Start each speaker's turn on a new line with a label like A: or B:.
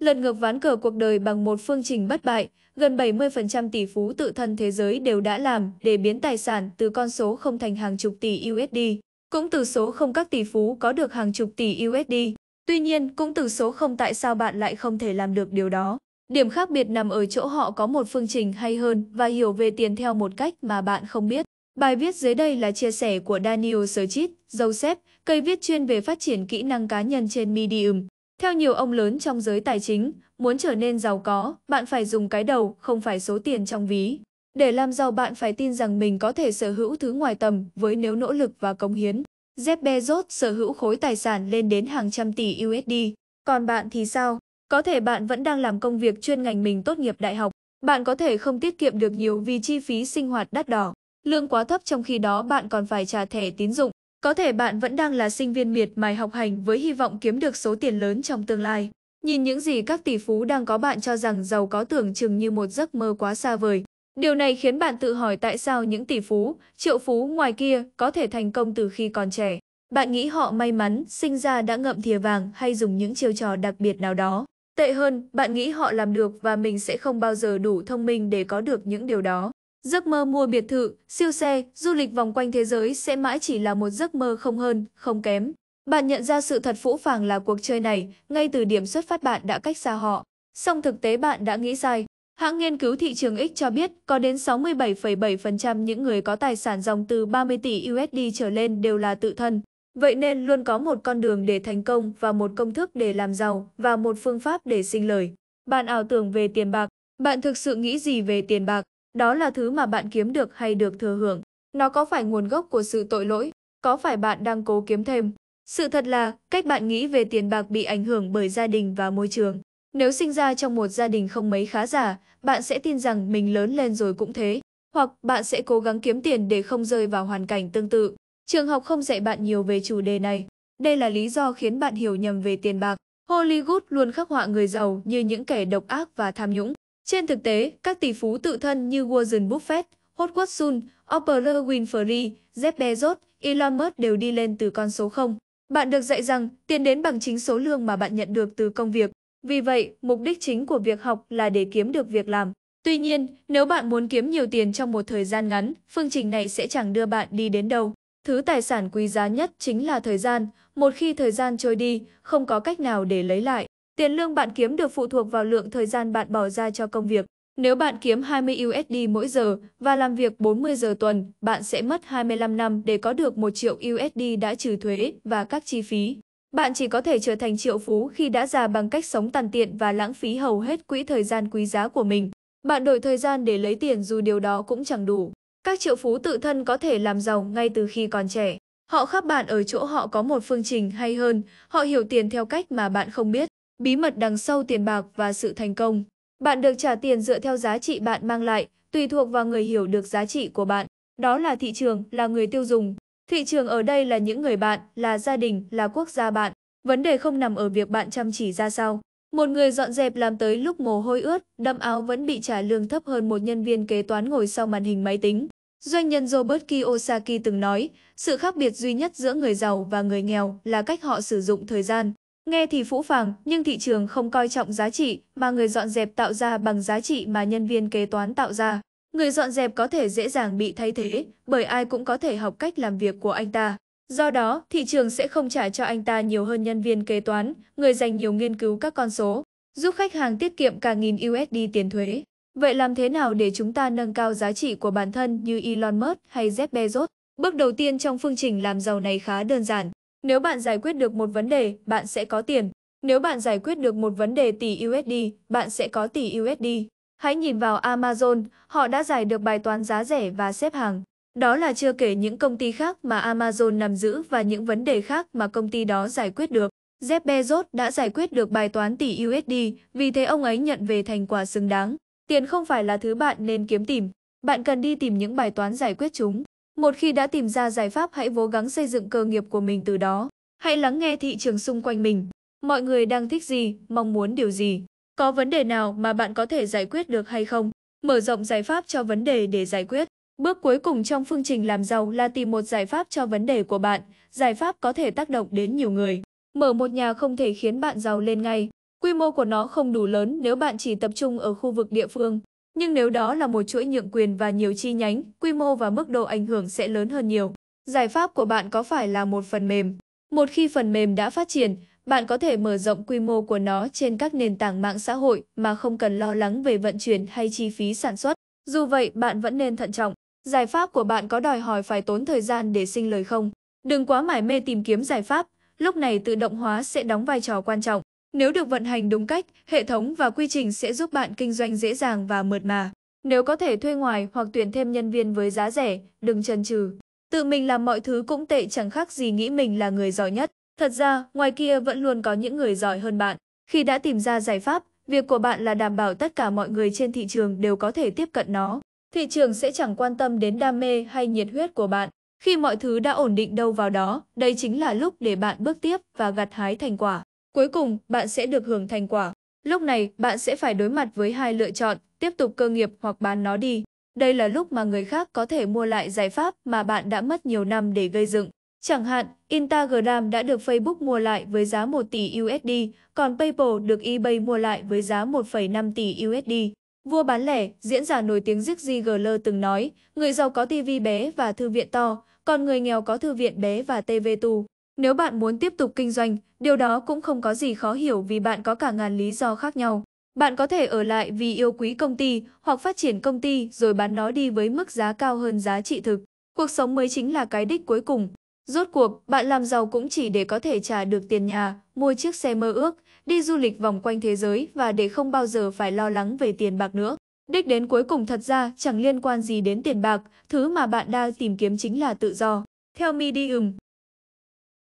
A: lật ngược ván cờ cuộc đời bằng một phương trình bất bại, gần 70% tỷ phú tự thân thế giới đều đã làm để biến tài sản từ con số không thành hàng chục tỷ USD. Cũng từ số không các tỷ phú có được hàng chục tỷ USD. Tuy nhiên, cũng từ số không tại sao bạn lại không thể làm được điều đó. Điểm khác biệt nằm ở chỗ họ có một phương trình hay hơn và hiểu về tiền theo một cách mà bạn không biết. Bài viết dưới đây là chia sẻ của Daniel Serchit, Joseph, cây viết chuyên về phát triển kỹ năng cá nhân trên Medium. Theo nhiều ông lớn trong giới tài chính, muốn trở nên giàu có, bạn phải dùng cái đầu, không phải số tiền trong ví. Để làm giàu bạn phải tin rằng mình có thể sở hữu thứ ngoài tầm với nếu nỗ lực và cống hiến. Jeff Bezos sở hữu khối tài sản lên đến hàng trăm tỷ USD. Còn bạn thì sao? Có thể bạn vẫn đang làm công việc chuyên ngành mình tốt nghiệp đại học. Bạn có thể không tiết kiệm được nhiều vì chi phí sinh hoạt đắt đỏ, lương quá thấp trong khi đó bạn còn phải trả thẻ tín dụng, có thể bạn vẫn đang là sinh viên miệt mài học hành với hy vọng kiếm được số tiền lớn trong tương lai. Nhìn những gì các tỷ phú đang có bạn cho rằng giàu có tưởng chừng như một giấc mơ quá xa vời. Điều này khiến bạn tự hỏi tại sao những tỷ phú, triệu phú ngoài kia có thể thành công từ khi còn trẻ. Bạn nghĩ họ may mắn, sinh ra đã ngậm thìa vàng hay dùng những chiêu trò đặc biệt nào đó. Tệ hơn, bạn nghĩ họ làm được và mình sẽ không bao giờ đủ thông minh để có được những điều đó. Giấc mơ mua biệt thự, siêu xe, du lịch vòng quanh thế giới sẽ mãi chỉ là một giấc mơ không hơn, không kém. Bạn nhận ra sự thật phũ phàng là cuộc chơi này, ngay từ điểm xuất phát bạn đã cách xa họ. Song thực tế bạn đã nghĩ sai. Hãng nghiên cứu thị trường X cho biết có đến 67,7% những người có tài sản dòng từ 30 tỷ USD trở lên đều là tự thân. Vậy nên luôn có một con đường để thành công và một công thức để làm giàu và một phương pháp để sinh lời. Bạn ảo tưởng về tiền bạc. Bạn thực sự nghĩ gì về tiền bạc? Đó là thứ mà bạn kiếm được hay được thừa hưởng. Nó có phải nguồn gốc của sự tội lỗi? Có phải bạn đang cố kiếm thêm? Sự thật là, cách bạn nghĩ về tiền bạc bị ảnh hưởng bởi gia đình và môi trường. Nếu sinh ra trong một gia đình không mấy khá giả, bạn sẽ tin rằng mình lớn lên rồi cũng thế. Hoặc bạn sẽ cố gắng kiếm tiền để không rơi vào hoàn cảnh tương tự. Trường học không dạy bạn nhiều về chủ đề này. Đây là lý do khiến bạn hiểu nhầm về tiền bạc. Hollywood luôn khắc họa người giàu như những kẻ độc ác và tham nhũng. Trên thực tế, các tỷ phú tự thân như Warren Buffett, Howard Schultz, Oprah Winfrey, Jeff Bezos, Elon Musk đều đi lên từ con số 0. Bạn được dạy rằng tiền đến bằng chính số lương mà bạn nhận được từ công việc. Vì vậy, mục đích chính của việc học là để kiếm được việc làm. Tuy nhiên, nếu bạn muốn kiếm nhiều tiền trong một thời gian ngắn, phương trình này sẽ chẳng đưa bạn đi đến đâu. Thứ tài sản quý giá nhất chính là thời gian, một khi thời gian trôi đi, không có cách nào để lấy lại. Tiền lương bạn kiếm được phụ thuộc vào lượng thời gian bạn bỏ ra cho công việc. Nếu bạn kiếm 20 USD mỗi giờ và làm việc 40 giờ tuần, bạn sẽ mất 25 năm để có được 1 triệu USD đã trừ thuế và các chi phí. Bạn chỉ có thể trở thành triệu phú khi đã già bằng cách sống tàn tiện và lãng phí hầu hết quỹ thời gian quý giá của mình. Bạn đổi thời gian để lấy tiền dù điều đó cũng chẳng đủ. Các triệu phú tự thân có thể làm giàu ngay từ khi còn trẻ. Họ khác bạn ở chỗ họ có một phương trình hay hơn, họ hiểu tiền theo cách mà bạn không biết. Bí mật đằng sau tiền bạc và sự thành công. Bạn được trả tiền dựa theo giá trị bạn mang lại, tùy thuộc vào người hiểu được giá trị của bạn. Đó là thị trường, là người tiêu dùng. Thị trường ở đây là những người bạn, là gia đình, là quốc gia bạn. Vấn đề không nằm ở việc bạn chăm chỉ ra sao. Một người dọn dẹp làm tới lúc mồ hôi ướt, đâm áo vẫn bị trả lương thấp hơn một nhân viên kế toán ngồi sau màn hình máy tính. Doanh nhân Robert Kiyosaki từng nói, sự khác biệt duy nhất giữa người giàu và người nghèo là cách họ sử dụng thời gian. Nghe thì phũ phàng, nhưng thị trường không coi trọng giá trị mà người dọn dẹp tạo ra bằng giá trị mà nhân viên kế toán tạo ra. Người dọn dẹp có thể dễ dàng bị thay thế bởi ai cũng có thể học cách làm việc của anh ta. Do đó, thị trường sẽ không trả cho anh ta nhiều hơn nhân viên kế toán, người dành nhiều nghiên cứu các con số, giúp khách hàng tiết kiệm cả nghìn USD tiền thuế. Vậy làm thế nào để chúng ta nâng cao giá trị của bản thân như Elon Musk hay Jeff Bezos? Bước đầu tiên trong phương trình làm giàu này khá đơn giản, nếu bạn giải quyết được một vấn đề, bạn sẽ có tiền. Nếu bạn giải quyết được một vấn đề tỷ USD, bạn sẽ có tỷ USD. Hãy nhìn vào Amazon, họ đã giải được bài toán giá rẻ và xếp hàng. Đó là chưa kể những công ty khác mà Amazon nằm giữ và những vấn đề khác mà công ty đó giải quyết được. Jeff Bezos đã giải quyết được bài toán tỷ USD, vì thế ông ấy nhận về thành quả xứng đáng. Tiền không phải là thứ bạn nên kiếm tìm, bạn cần đi tìm những bài toán giải quyết chúng. Một khi đã tìm ra giải pháp hãy cố gắng xây dựng cơ nghiệp của mình từ đó. Hãy lắng nghe thị trường xung quanh mình. Mọi người đang thích gì, mong muốn điều gì. Có vấn đề nào mà bạn có thể giải quyết được hay không? Mở rộng giải pháp cho vấn đề để giải quyết. Bước cuối cùng trong phương trình làm giàu là tìm một giải pháp cho vấn đề của bạn. Giải pháp có thể tác động đến nhiều người. Mở một nhà không thể khiến bạn giàu lên ngay. Quy mô của nó không đủ lớn nếu bạn chỉ tập trung ở khu vực địa phương. Nhưng nếu đó là một chuỗi nhượng quyền và nhiều chi nhánh, quy mô và mức độ ảnh hưởng sẽ lớn hơn nhiều. Giải pháp của bạn có phải là một phần mềm? Một khi phần mềm đã phát triển, bạn có thể mở rộng quy mô của nó trên các nền tảng mạng xã hội mà không cần lo lắng về vận chuyển hay chi phí sản xuất. Dù vậy, bạn vẫn nên thận trọng. Giải pháp của bạn có đòi hỏi phải tốn thời gian để sinh lời không? Đừng quá mải mê tìm kiếm giải pháp, lúc này tự động hóa sẽ đóng vai trò quan trọng. Nếu được vận hành đúng cách, hệ thống và quy trình sẽ giúp bạn kinh doanh dễ dàng và mượt mà. Nếu có thể thuê ngoài hoặc tuyển thêm nhân viên với giá rẻ, đừng chần chừ. Tự mình làm mọi thứ cũng tệ chẳng khác gì nghĩ mình là người giỏi nhất. Thật ra, ngoài kia vẫn luôn có những người giỏi hơn bạn. Khi đã tìm ra giải pháp, việc của bạn là đảm bảo tất cả mọi người trên thị trường đều có thể tiếp cận nó. Thị trường sẽ chẳng quan tâm đến đam mê hay nhiệt huyết của bạn. Khi mọi thứ đã ổn định đâu vào đó, đây chính là lúc để bạn bước tiếp và gặt hái thành quả. Cuối cùng, bạn sẽ được hưởng thành quả. Lúc này, bạn sẽ phải đối mặt với hai lựa chọn, tiếp tục cơ nghiệp hoặc bán nó đi. Đây là lúc mà người khác có thể mua lại giải pháp mà bạn đã mất nhiều năm để gây dựng. Chẳng hạn, Instagram đã được Facebook mua lại với giá 1 tỷ USD, còn PayPal được eBay mua lại với giá 1,5 tỷ USD. Vua bán lẻ, diễn giả nổi tiếng Zig Ziglar từng nói, người giàu có TV bé và thư viện to, còn người nghèo có thư viện bé và TV tù." Nếu bạn muốn tiếp tục kinh doanh, điều đó cũng không có gì khó hiểu vì bạn có cả ngàn lý do khác nhau. Bạn có thể ở lại vì yêu quý công ty hoặc phát triển công ty rồi bán nó đi với mức giá cao hơn giá trị thực. Cuộc sống mới chính là cái đích cuối cùng. Rốt cuộc, bạn làm giàu cũng chỉ để có thể trả được tiền nhà, mua chiếc xe mơ ước, đi du lịch vòng quanh thế giới và để không bao giờ phải lo lắng về tiền bạc nữa. Đích đến cuối cùng thật ra chẳng liên quan gì đến tiền bạc, thứ mà bạn đang tìm kiếm chính là tự do. Theo Medium,